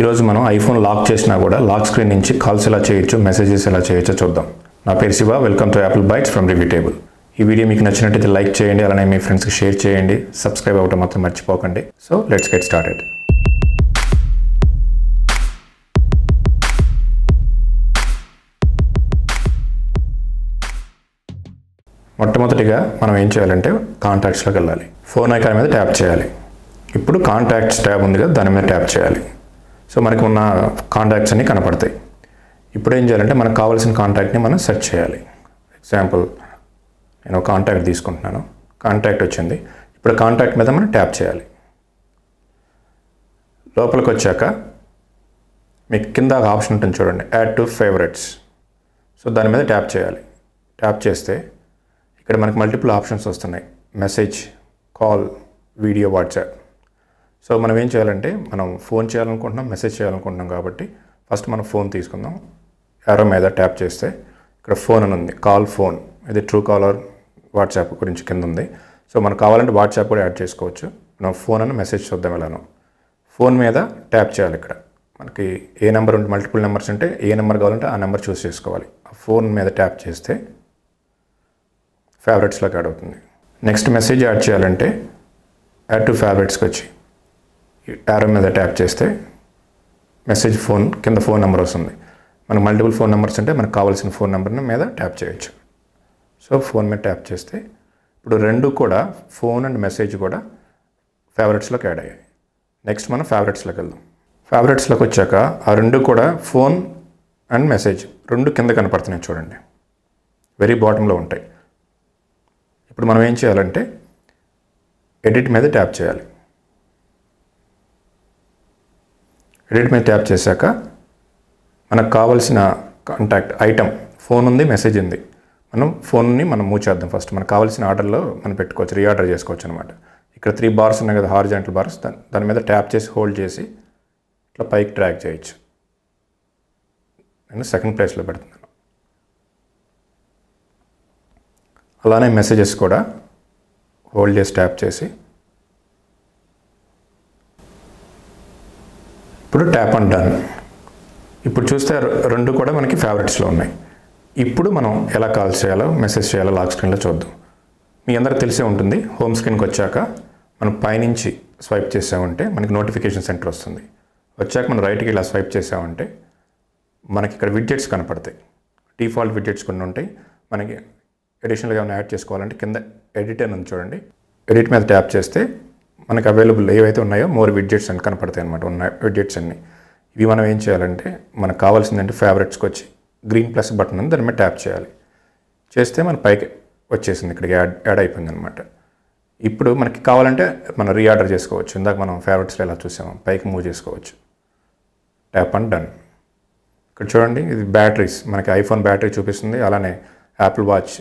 ఈరోజు మనం iPhone lock చేసినా కూడా లాక్ స్క్రీన్ నుంచి కాల్స్ ఎలా చేయొచ్చు మెసేజెస్ ఎలా చేయొచ్చో చూద్దాం నా పేరు Shiva welcome to Apple Bytes from Review Table ఈ వీడియో మీకు నచ్చినట్టయితే లైక్ చేయండి అలానే మీ ఫ్రెండ్స్కి షేర్ చేయండి సబ్స్క్రైబ్ అవ్వటం మాత్రం మర్చిపోకండి సో లెట్స్ గెట్ స్టార్టెడ్ మొట్టమొదటిగా మనం ఏం చేయాలంటే కాంటాక్ట్స్లోకి వెళ్ళాలి ఫోన్ ఐకాన్ మీద ట్యాప్ చేయాలి ఇప్పుడు కాంటాక్ట్స్ ట్యాబ్ ఉంది కదా దాని మీద ట్యాప్ చేయాలి సో మనకు ఉన్న కాంటాక్ట్స్ అన్నీ కనపడతాయి ఇప్పుడు ఏం చేయాలంటే మనకు కావాల్సిన కాంటాక్ట్ని మనం సెర్చ్ చేయాలి ఎగ్జాంపుల్ నేను కాంటాక్ట్ తీసుకుంటున్నాను కాంటాక్ట్ వచ్చింది ఇప్పుడు కాంటాక్ట్ మీద మనం ట్యాప్ చేయాలి లోపలికి వచ్చాక మీకు కింద ఆప్షన్ ఉంటుంది చూడండి యాడ్ టు ఫేవరెట్స్ సో దాని మీద ట్యాప్ చేయాలి ట్యాప్ చేస్తే ఇక్కడ మనకు మల్టిపుల్ ఆప్షన్స్ వస్తున్నాయి message call video WhatsApp so మనం ఏం చేయాలంటే మనం ఫోన్ చేయాలనుకుంటున్నాం మెసేజ్ చేయాలనుకుంటున్నాం కాబట్టి ఫస్ట్ మనం ఫోన్ తీసుకుందాం ఎవరో మీద ట్యాప్ చేస్తే ఇక్కడ ఫోన్ అని ఉంది కాల్ ఫోన్ ఇది ట్రూ కాలర్ వాట్సాప్ గురించి కింద ఉంది సో మనకు కావాలంటే వాట్సాప్ కూడా యాడ్ చేసుకోవచ్చు మనం ఫోన్ అని మెసేజ్ చూద్దాం వెళ్ళాను ఫోన్ మీద ట్యాప్ చేయాలి ఇక్కడ మనకి ఏ నెంబర్ ఉంటే మల్టిపుల్ నెంబర్స్ ఉంటే ఏ నెంబర్ కావాలంటే ఆ నెంబర్ చూస్ చేసుకోవాలి ఆ ఫోన్ మీద ట్యాప్ చేస్తే ఫేవరెట్స్లోకి యాడ్ అవుతుంది నెక్స్ట్ మెసేజ్ యాడ్ చేయాలంటే యాడ్ టు ఫేవరెట్స్కి వచ్చి ఈ మీద ట్యాప్ చేస్తే మెసేజ్ ఫోన్ కింద ఫోన్ నెంబర్ వస్తుంది మనకు మల్టిపుల్ ఫోన్ నెంబర్స్ ఉంటే మనకు కావాల్సిన ఫోన్ నెంబర్ని మీద ట్యాప్ చేయొచ్చు సో ఫోన్ మీద ట్యాప్ చేస్తే ఇప్పుడు రెండు కూడా ఫోన్ అండ్ మెసేజ్ కూడా ఫేవరెట్స్లోకి యాడ్ అయ్యాయి నెక్స్ట్ మనం ఫేవరెట్స్లోకి వెళ్దాం ఫేవరెట్స్లోకి వచ్చాక ఆ రెండు కూడా ఫోన్ అండ్ మెసేజ్ రెండు కింద కనపడుతున్నాయి చూడండి వెరీ బాటంలో ఉంటాయి ఇప్పుడు మనం ఏం చేయాలంటే ఎడిట్ మీద ట్యాప్ చేయాలి ఎడిట్ మీద ట్యాప్ చేశాక మనకు కావాల్సిన కాంటాక్ట్ ఐటమ్ ఫోన్ ఉంది మెసేజ్ ఉంది మనం ఫోన్ని మనం మూవ్ చేద్దాం ఫస్ట్ మనకు కావాల్సిన ఆర్డర్లో మనం పెట్టుకోవచ్చు రీఆర్డర్ చేసుకోవచ్చు అనమాట ఇక్కడ త్రీ బార్స్ ఉన్నాయి కదా హార్జెంటల్ బార్స్ దాని దాని మీద ట్యాప్ చేసి హోల్డ్ చేసి ఇట్లా పైకి ట్రాక్ చేయొచ్చు నేను సెకండ్ ప్లేస్లో పెడుతున్నాను అలానే మెసేజెస్ కూడా హోల్డ్ చేసి ట్యాప్ చేసి ఇప్పుడు ట్యాప్ అండ్ డన్ ఇప్పుడు చూస్తే రెండు కూడా మనకి ఫేవరెట్స్లో ఉన్నాయి ఇప్పుడు మనం ఎలా కాల్ చేయాలో మెసేజ్ చేయాలో లాక్ స్క్రీన్లో చూద్దాం మీ అందరికి తెలిసే ఉంటుంది హోమ్ స్క్రీన్కి వచ్చాక మనం పైనుంచి స్వైప్ చేసామంటే మనకి నోటిఫికేషన్ సెంటర్ వస్తుంది వచ్చాక మనం రైట్కి ఇలా స్వైప్ చేసామంటే మనకి ఇక్కడ విడ్జెట్స్ కనపడతాయి డిఫాల్ట్ విడ్జెట్స్ కొన్ని ఉంటాయి మనకి అడిషనల్గా ఏమైనా యాడ్ చేసుకోవాలంటే కింద ఎడిట్ అని చూడండి ఎడిట్ మీద ట్యాప్ చేస్తే మనకు అవైలబుల్ ఏవైతే ఉన్నాయో మోర్ విడ్జెట్స్ అని కనపడతాయి అనమాట ఉన్న విడ్జెట్స్ అన్ని ఇవి మనం ఏం చేయాలంటే మనకు కావాల్సిందంటే ఫేవరెట్స్కి వచ్చి గ్రీన్ ప్లస్ బటన్ అని దాని మీద ట్యాప్ చేయాలి చేస్తే మన పైకి వచ్చేసింది ఇక్కడికి యాడ్ యాడ్ అయిపోయింది అనమాట ఇప్పుడు మనకి కావాలంటే మనం రీఆర్డర్ చేసుకోవచ్చు ఇందాక మనం ఫేవరెట్స్లో ఎలా చూసాము పైకి మూవ్ చేసుకోవచ్చు ట్యాప్ అండ్ డన్ ఇక్కడ చూడండి ఇది బ్యాటరీస్ మనకి ఐఫోన్ బ్యాటరీ చూపిస్తుంది అలానే యాపిల్ వాచ్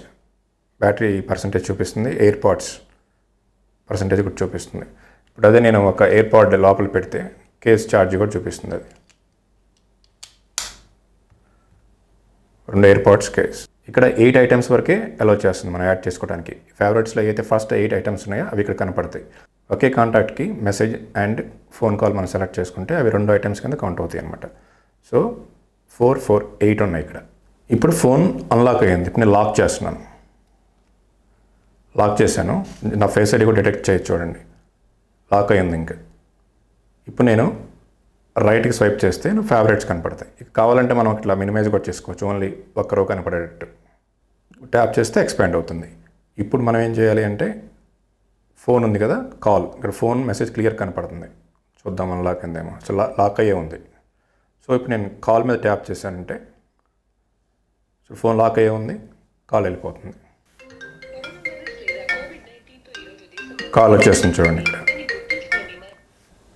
బ్యాటరీ పర్సంటేజ్ చూపిస్తుంది ఎయిర్ పర్సంటేజ్ కూడా చూపిస్తుంది ఇప్పుడు అదే నేను ఒక ఎయిర్పాడ్ లోపల పెడితే కేస్ ఛార్జ్ కూడా చూపిస్తుంది అది రెండు ఎయిర్పాడ్స్ కేస్ ఇక్కడ ఎయిట్ ఐటమ్స్ వరకే అలో చేస్తుంది మనం యాడ్ చేసుకోవడానికి ఫేవరెట్స్లో అయితే ఫస్ట్ ఎయిట్ ఐటమ్స్ ఉన్నాయో అవి ఇక్కడ కనపడతాయి ఒకే కాంటాక్ట్కి మెసేజ్ అండ్ ఫోన్ కాల్ మనం సెలెక్ట్ చేసుకుంటే అవి రెండు ఐటమ్స్ కింద కౌంట్ అవుతాయి అనమాట సో ఫోర్ ఫోర్ ఎయిట్ ఉన్నాయి ఇక్కడ ఇప్పుడు ఫోన్ అన్లాక్ అయ్యింది ఇప్పుడు నేను లాక్ చేస్తున్నాను లాక్ చేశాను నా ఫేస్ ఐడి కూడా డిటెక్ట్ చేయొచ్చు చూడండి లాక్ అయ్యింది ఇంక ఇప్పుడు నేను రైట్కి స్వైప్ చేస్తే నా ఫేవరెట్స్ కనపడతాయి కావాలంటే మనం ఇట్లా మినిమైజ్ కూడా చేసుకోవచ్చు ఓన్లీ ఒక్క రో కనపడేటట్టు ట్యాప్ చేస్తే ఎక్స్పాండ్ అవుతుంది ఇప్పుడు మనం ఏం చేయాలి అంటే ఫోన్ ఉంది కదా కాల్ ఇక్కడ ఫోన్ మెసేజ్ క్లియర్ కనపడుతుంది చూద్దాం మన లాక్ అయిందేమో సో లాక్ అయ్యే ఉంది సో ఇప్పుడు నేను కాల్ మీద ట్యాప్ చేశానంటే సో ఫోన్ లాక్ అయ్యే ఉంది కాల్ వెళ్ళిపోతుంది కాల్ వచ్చేస్తుంది చూడండి ఇక్కడ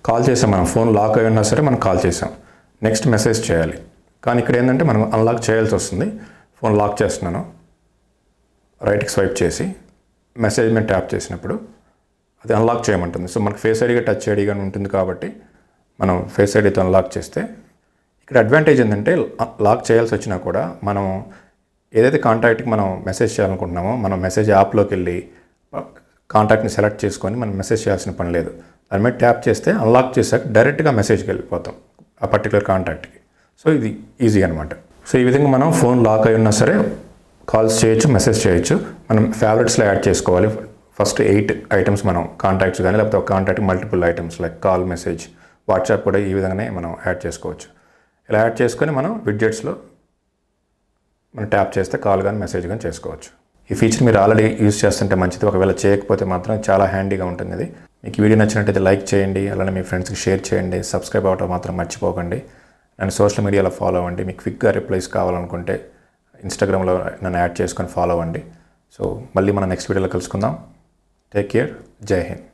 కాల్ చేసాం మనం ఫోన్ లాక్ అయి ఉన్నా సరే మనం కాల్ చేసాం నెక్స్ట్ మెసేజ్ చేయాలి కానీ ఇక్కడ ఏంటంటే మనం అన్లాక్ చేయాల్సి వస్తుంది ఫోన్ లాక్ చేస్తున్నాను రైట్కి స్వైప్ చేసి మెసేజ్ మీద ట్యాప్ చేసినప్పుడు అది అన్లాక్ చేయమంటుంది సో మనకు ఫేస్ ఐడిగా టచ్ ఐడి కానీ ఉంటుంది కాబట్టి మనం ఫేస్ ఐడితో అన్లాక్ చేస్తే ఇక్కడ అడ్వాంటేజ్ ఏంటంటే లాక్ చేయాల్సి వచ్చినా కూడా మనం ఏదైతే కాంటాక్ట్కి మనం మెసేజ్ చేయాలనుకుంటున్నామో మనం మెసేజ్ యాప్లోకి వెళ్ళి కాంటాక్ట్ని సెలెక్ట్ చేసుకొని మనం మెసేజ్ చేయాల్సిన పని లేదు దాని మీద ట్యాప్ చేస్తే అన్లాక్ చేశాక డైరెక్ట్గా మెసేజ్కి వెళ్ళిపోతాం ఆ పర్టికులర్ కాంటాక్ట్కి సో ఇది ఈజీ అనమాట సో ఈ విధంగా మనం ఫోన్ లాక్ అయి ఉన్నా సరే కాల్స్ చేయొచ్చు మెసేజ్ చేయొచ్చు మనం ఫేవరెట్స్లో యాడ్ చేసుకోవాలి ఫస్ట్ ఎయిట్ ఐటమ్స్ మనం కాంటాక్ట్స్ కానీ లేకపోతే ఒక contact multiple items like call message WhatsApp కూడా ఈ విధంగానే మనం యాడ్ చేసుకోవచ్చు ఇలా యాడ్ చేసుకొని మనం విడ్జెట్స్లో మనం ట్యాప్ చేస్తే కాల్ కానీ మెసేజ్ కానీ చేసుకోవచ్చు ఈ ఫీచర్ మీరు ఆల్రెడీ యూస్ చేస్తుంటే మంచిది ఒకవేళ చేయకపోతే మాత్రం చాలా హ్యాండీగా ఉంటుంది అది మీకు వీడియో నచ్చినట్టయితే లైక్ చేయండి అలానే మీ ఫ్రెండ్స్కి షేర్ చేయండి సబ్స్క్రైబ్ అవ్వటం మాత్రం మర్చిపోకండి నన్ను సోషల్ మీడియాలో ఫాలో అవ్వండి మీకు క్విక్గా రిప్లైస్ కావాలనుకుంటే ఇన్స్టాగ్రామ్లో నన్ను యాడ్ చేసుకొని ఫాలో అవ్వండి సో మళ్ళీ మనం నెక్స్ట్ వీడియోలో కలుసుకుందాం టేక్ కేర్ జై హింద్